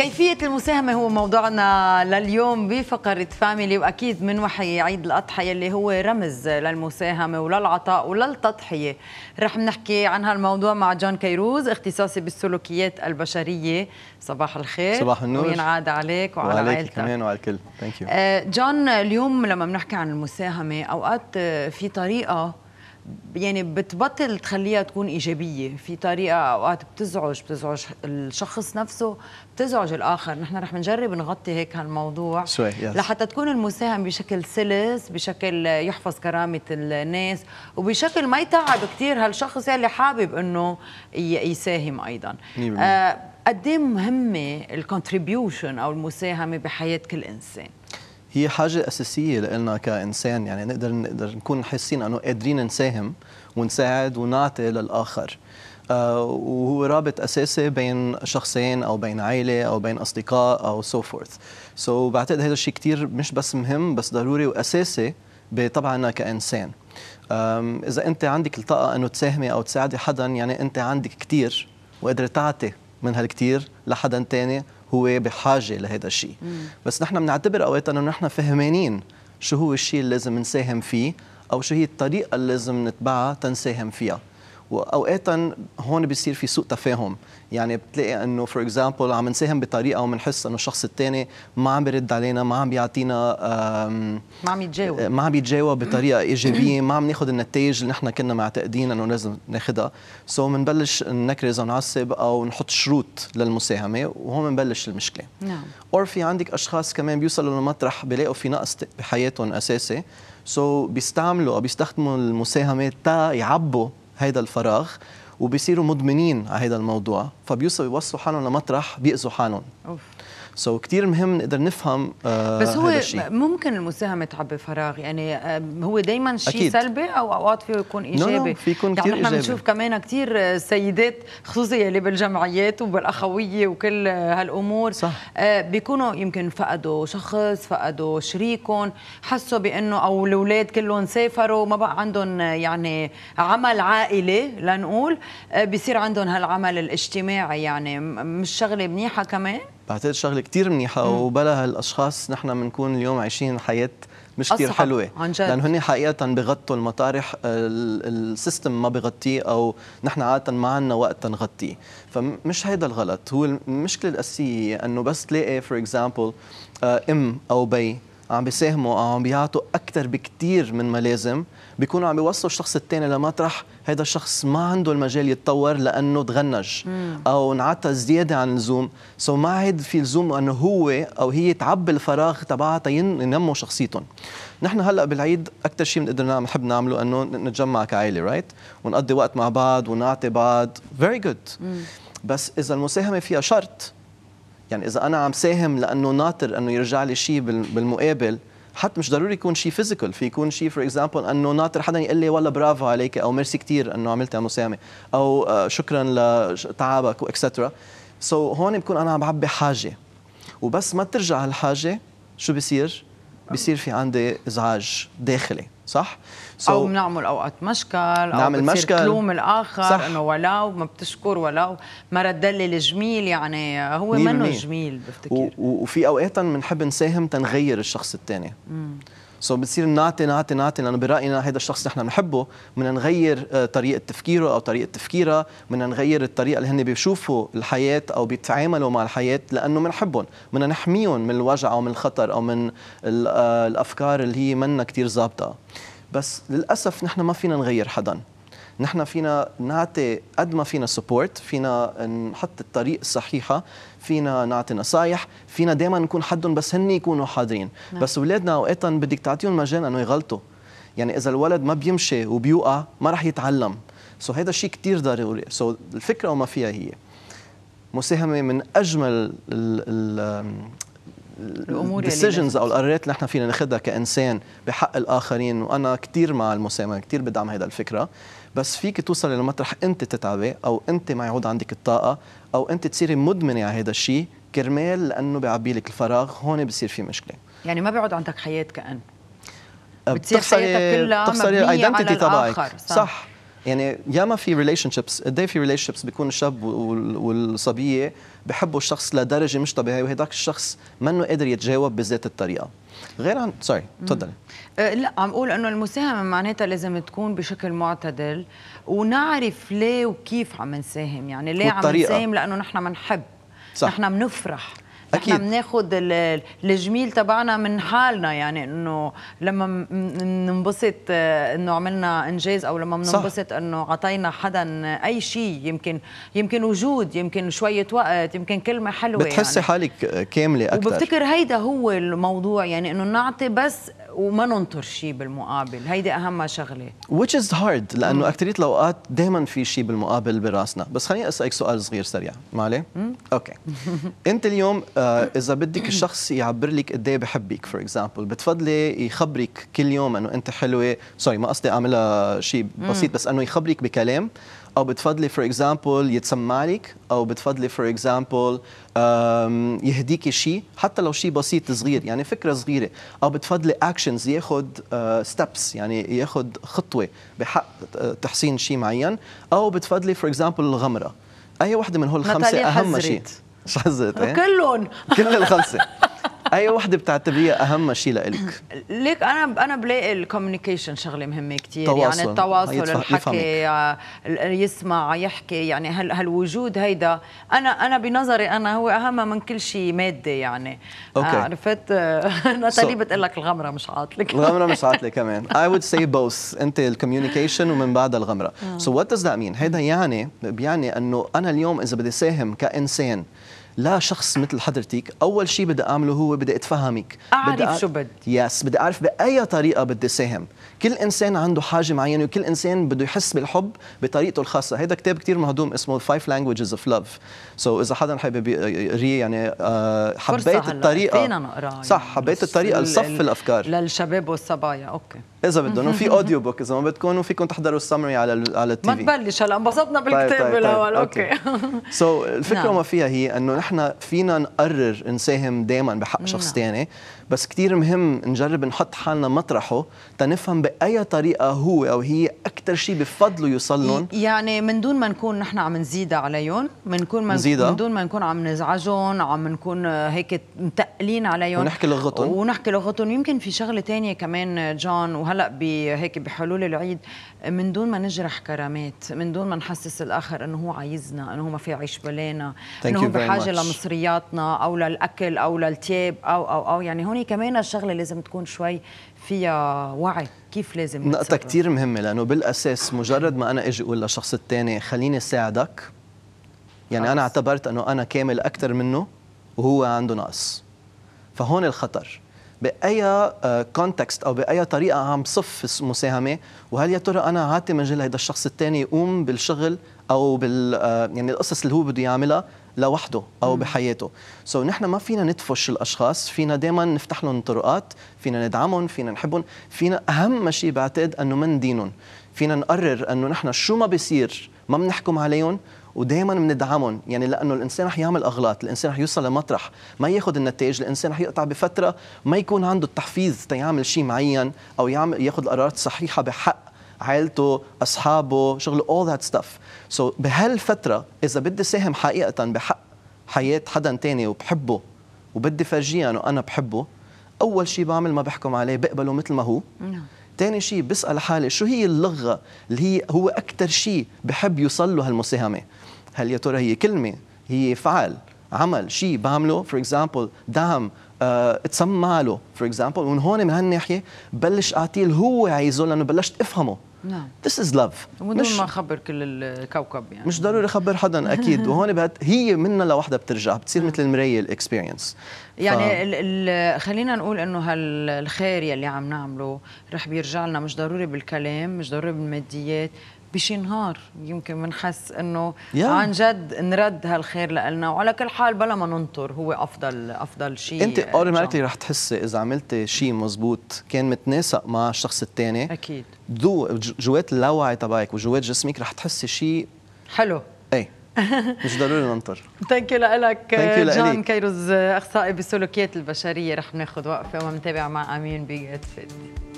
كيفية المساهمة هو موضوعنا لليوم بفقرة فاميلي وأكيد من وحي عيد الأضحى يلي هو رمز للمساهمة وللعطاء وللتضحية رح نحكي عن هالموضوع مع جون كيروز اختصاصي بالسلوكيات البشرية صباح الخير صباح النور وينعاد عليك وعلى وعليك عائلتك كمان وعلى الكل ثانك آه، يو جون اليوم لما بنحكي عن المساهمة أوقات آه، في طريقة يعني بتبطل تخليها تكون ايجابيه في طريقه اوقات بتزعج بتزعج الشخص نفسه بتزعج الاخر نحن رح نجرب نغطي هيك هالموضوع شوي لحتى تكون المساهم بشكل سلس بشكل يحفظ كرامه الناس وبشكل ما يتعب كثير هالشخص يلي حابب انه يساهم ايضا آه، قد إيه مهمه الكونتريبيوشن او المساهمه بحياه كل انسان هي حاجة أساسية لنا كإنسان يعني نقدر نقدر نكون حاسين أنه قادرين نساهم ونساعد ونعطي للآخر آه، وهو رابط أساسي بين شخصين أو بين عائلة أو بين أصدقاء أو سو فورث سو بعتقد هذا الشيء كتير مش بس مهم بس ضروري وأساسي بطبعنا كإنسان إذا أنت عندك الطاقة أنه تساهمي أو تساعدي حدا يعني أنت عندك كتير وقادرة تعطي من هالكتير لحدا تاني هو بحاجه لهذا الشيء بس نحن بنعتبر اوقات انه نحن فهمانين شو هو الشيء اللي لازم نساهم فيه او شو هي الطريقه اللي لازم نتبعها تنساهم فيها واوقاتا هون بيصير في سوء تفاهم يعني بتلاقي انه فور اكزامبل عم نساهم بطريقه وبنحس انه الشخص الثاني ما عم بيرد علينا ما عم بيعطينا ما عم يتجاوب آه، ما عم يتجاوب بطريقه ايجابيه ما عم ناخذ النتائج اللي نحن كنا معتقدين انه لازم ناخذها سو so بنبلش نكرز ونعصب او نحط شروط للمساهمه وهون بنبلش المشكله نعم اور في عندك اشخاص كمان بيوصلوا لمطرح بيلاقوا في نقص بحياتهم اساسي سو so بيستعملوا او بيستخدموا المساهمه تا يعبوا هيدا الفراغ وبيصيروا مدمنين على هيدا الموضوع فبيوصلوا يوصلوا حالهم لمطرح بيأذوا حالهم أوف. سو so كثير مهم نقدر نفهم آه بس هو هذا ممكن المساهمه تعبي فراغ يعني آه، هو دائما شيء سلبي او اوقات فيه يكون ايجابي no, no, في يكون يعني كثير ايجابي نحن بنشوف كمان كثير سيدات خصوصا يلي بالجمعيات وبالاخويه وكل هالامور صح. آه بيكونوا يمكن فقدوا شخص فقدوا شريكهم حسوا بانه او الاولاد كلهم سافروا ما بقى عندهم يعني عمل عائلي لنقول آه بصير عندهم هالعمل الاجتماعي يعني مش شغله منيحه كمان بعتقد شغله كتير منيحه وبلا هالاشخاص نحن بنكون اليوم عايشين حياه مش كثير حلوه عن جد. لانه هن حقيقه بغطوا المطارح السيستم ما بغطيه او نحن عاده ما عندنا وقت نغطيه فمش هيدا الغلط هو المشكله الاساسيه انه بس تلاقي فور اكزامبل آه، ام او بي عم بيساهموا او عم بيعطوا اكثر بكثير من ما لازم بيكونوا عم بيوصلوا الشخص الثاني لمطرح هذا الشخص ما عنده المجال يتطور لانه تغنج او انعطى زياده عن اللزوم سو ما عاد في لزوم انه هو او هي تعبي الفراغ تبعها ينموا شخصيتهم نحن هلا بالعيد اكثر شيء بنقدر نعمل نحب نعمله انه نتجمع كعائله رايت right? ونقضي وقت مع بعض ونعطي بعض فيري جود بس اذا المساهمه فيها شرط يعني اذا انا عم ساهم لانه ناطر انه يرجع لي شيء بالمقابل حتى مش ضروري يكون شيء فيزيكال في يكون شيء فور اكزامبل انه ناطر حدا يقول لي والله برافو عليك او ميرسي كثير انه عملت مساهمه او آه، شكرا لتعبك واكسترا سو so, هون بكون انا عم بعبي حاجه وبس ما ترجع هالحاجه شو بصير بصير في عندي ازعاج داخلي صح؟ so او بنعمل اوقات مشكل او نعمل مشكل الاخر صح. انه ولو ما بتشكر ولو ما ردلي الجميل يعني هو منه جميل بفتكر وفي اوقات بنحب نساهم تنغير الشخص الثاني سو so بتصير نعطي نعطي نعطي لانه براينا هذا الشخص نحن بنحبه بدنا نغير آه، طريقه تفكيره او طريقه تفكيرها بدنا نغير الطريقه اللي هن بيشوفوا الحياه او بيتعاملوا مع الحياه لانه بنحبهم بدنا نحميهم من الوجع او من الخطر او من آه، الافكار اللي هي منا كثير ظابطه بس للاسف نحن ما فينا نغير حدا نحن فينا نعطي قد ما فينا سبورت فينا نحط الطريق الصحيحه فينا نعطي نصايح فينا دائما نكون حدهم بس هن يكونوا حاضرين نعم. بس اولادنا اوقاتا بدك تعطيهم مجال انه يغلطوا يعني اذا الولد ما بيمشي وبيوقع ما راح يتعلم سو so هذا الشيء كثير ضروري سو so الفكره وما فيها هي مساهمه من اجمل ال ال الامور decisions او القرارات اللي نحن فينا ناخذها كانسان بحق الاخرين وانا كثير مع المساهمه كثير بدعم هذا الفكره بس فيك توصل لمطرح انت تتعبي او انت ما يعود عندك الطاقه او انت تصيري مدمنه على هذا الشيء كرمال لانه بيعبي لك الفراغ هون بصير في مشكله يعني ما بيعود عندك حياه كان أه، بتصير حياتك كلها بتخسري الايدنتيتي تبعك صح, صح. يعني ياما في ريليشن شيبس قد إيه في ريليشن شيبس بيكون الشاب والصبيه بحبوا الشخص لدرجه مش طبيعيه وهداك الشخص منه قادر يتجاوب بذات الطريقه غير عن سوري تفضلي أه لا عم اقول انه المساهمه معناتها لازم تكون بشكل معتدل ونعرف ليه وكيف عم نساهم يعني ليه والطريقة. عم نساهم لانه نحن بنحب نحن بنفرح اكيد احنا بناخذ الجميل تبعنا من حالنا يعني انه لما بننبسط آه، انه عملنا انجاز او لما بننبسط انه اعطينا حدا اي شيء يمكن يمكن وجود يمكن شويه وقت يمكن كلمه حلوه بتحسي يعني. حالك كامله اكثر وبفتكر هيدا هو الموضوع يعني انه نعطي بس وما ننطر شيء بالمقابل هيدي اهم شغله which is hard لانه اكثريه الاوقات دائما في شيء بالمقابل براسنا بس خليني اسالك سؤال صغير سريع مالي عليه اوكي انت اليوم آه اذا بدك الشخص يعبر لك قد ايه بحبك فور اكزامبل بتفضلي يخبرك كل يوم انه انت حلوه سوري ما قصدي اعملها شيء بسيط بس انه يخبرك بكلام او بتفضلي فور اكزامبل يتسمعلك لك او بتفضلي فور اكزامبل يهديكي شيء حتى لو شيء بسيط صغير يعني فكره صغيره او بتفضلي اكشنز ياخذ ستبس يعني ياخذ خطوه بحق آه، تحسين شيء معين او بتفضلي فور اكزامبل الغمره اي وحده من هول الخمسه اهم شيء شزت إيه؟ كلهم كل الخمسه اي وحده بتعتبريها اهم شيء لإلك؟ ليك انا انا بلاقي الكوميونيكيشن شغله مهمه كثير يعني التواصل الحكي يسمع يحكي يعني هالوجود هيدا انا انا بنظري انا هو اهم من كل شيء ماده يعني اوكي عرفت ناتالي بتقول لك الغمره مش عاطله الغمره مش عاطله كمان اي وود سي بوث انت الكوميونيكيشن ومن بعدها الغمره سو وات داز ذات مين هيدا يعني بيعني انه انا اليوم اذا بدي ساهم كانسان لا شخص مثل حضرتك اول شيء بدي اعمله هو بدي اتفهمك بدي اعرف شو بدي يس بدي اعرف باي طريقه بدي ساهم كل انسان عنده حاجه معينه وكل انسان بده يحس بالحب بطريقته الخاصه هذا كتاب كثير مهضوم اسمه فايف لانجويجز اوف لاف سو اذا حدا حابب يقريه يعني آه حبيت الطريقه فينا نقراه يعني صح حبيت الطريقه لصف الافكار للشباب والصبايا اوكي اذا بدهم وفي اوديو بوك اذا ما بدكم وفيكم تحضروا السمري على ال على التي ما تبلش هلا انبسطنا طيب، طيب، بالكتاب طيب طيب طيب. اوكي سو so, الفكره نعم. ما فيها هي انه نحن فينا نقرر نساهم دائما بحق نعم. شخص ثاني بس كثير مهم نجرب نحط حالنا مطرحه تنفهم باي طريقه هو او هي اكثر شيء بفضله يوصل لهم يعني من دون ما نكون نحن عم نزيد عليهم بنكون ما من دون ما نكون عم نزعجهم عم نكون هيك متقلين عليهم ونحكي لغتهم ونحكي لغتهم يمكن في شغله ثانيه كمان جون وهلا هيك بحلول العيد من دون ما نجرح كرامات من دون ما نحسس الاخر انه هو عايزنا انه هو ما في عيش بلانا انه هو بحاجه بحاجه لمصرياتنا او للاكل او للتياب او او او يعني هون كمان الشغله لازم تكون شوي فيها وعي كيف لازم نقطه كثير مهمه لانه بالاساس مجرد ما انا اجي اقول للشخص الثاني خليني ساعدك يعني انا اعتبرت انه انا كامل اكثر منه وهو عنده نقص فهون الخطر باي كونتكست آه، او باي طريقه عم صف مساهمه وهل يا ترى انا عاتي مجال هذا الشخص الثاني يقوم بالشغل او بال آه، يعني القصص اللي هو بده يعملها لوحده او مم. بحياته سو so, نحن ما فينا ندفش الاشخاص فينا دائما نفتح لهم طرقات فينا ندعمهم فينا نحبهم فينا اهم شيء بعتقد انه ما ندينهم فينا نقرر انه نحن شو ما بيصير ما بنحكم عليهم ودائما بندعمهم يعني لانه الانسان رح يعمل اغلاط الانسان رح يوصل لمطرح ما ياخذ النتائج الانسان رح يقطع بفتره ما يكون عنده التحفيز تيعمل شيء معين او يعمل ياخذ القرارات الصحيحه بحق عائلته اصحابه شغله all that stuff so بهالفتره اذا بدي ساهم حقيقه بحق حياه حدا تاني وبحبه وبدي فرجيه انه انا بحبه اول شيء بعمل ما بحكم عليه بقبله مثل ما هو ثاني نعم. شيء بسال حالي شو هي اللغه اللي هي هو اكثر شيء بحب يوصل له هالمساهمه هل يا ترى هي كلمه هي فعل عمل شيء بعمله فور اكزامبل دعم آه، اتسمع له فور اكزامبل ومن هون من هالناحيه بلش اعطيه هو عايزه لانه بلشت افهمه نعم ذس از لاف مش ما خبر كل الكوكب يعني مش ضروري خبر حدا اكيد وهون بهت هي منا لوحدها بترجع بتصير مثل المرايه الاكسبيرينس يعني ال خلينا نقول انه هالخير يلي عم نعمله رح بيرجع لنا مش ضروري بالكلام مش ضروري بالماديات بشي نهار يمكن بنحس انه yeah. عن جد نرد هالخير لنا وعلى كل حال بلا ما ننطر هو افضل افضل شيء انت اوتوماتيكلي يعني رح تحسي اذا عملتي شيء مزبوط كان متناسق مع الشخص الثاني اكيد ذو جوات اللاوعي تبعك وجوات جسمك رح تحسي شيء حلو ايه مش ضروري ننطر ثانك يو لك جون كيروز اخصائي بالسلوكيات البشريه رح ناخذ وقفه ومنتابع مع امين بجد فيدي